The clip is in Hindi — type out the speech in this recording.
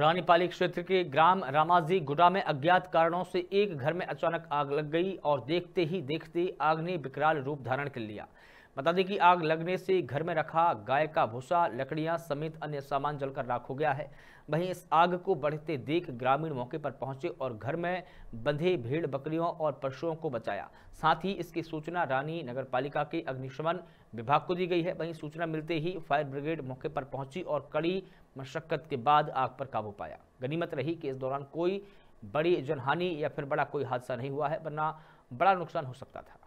रानीपाली क्षेत्र के ग्राम रामाजी गुडा में अज्ञात कारणों से एक घर में अचानक आग लग गई और देखते ही देखते आग ने विकराल रूप धारण कर लिया बता दें कि आग लगने से घर में रखा गाय का भूसा लकड़ियां समेत अन्य सामान जलकर राख हो गया है वहीं इस आग को बढ़ते देख ग्रामीण मौके पर पहुंचे और घर में बंधे भेड़ बकरियों और पशुओं को बचाया साथ ही इसकी सूचना रानी नगर पालिका के अग्निशमन विभाग को दी गई है वहीं सूचना मिलते ही फायर ब्रिगेड मौके पर पहुंची और कड़ी मशक्कत के बाद आग पर काबू पाया गनीमत रही कि इस दौरान कोई बड़ी जनहानि या फिर बड़ा कोई हादसा नहीं हुआ है वरना बड़ा नुकसान हो सकता था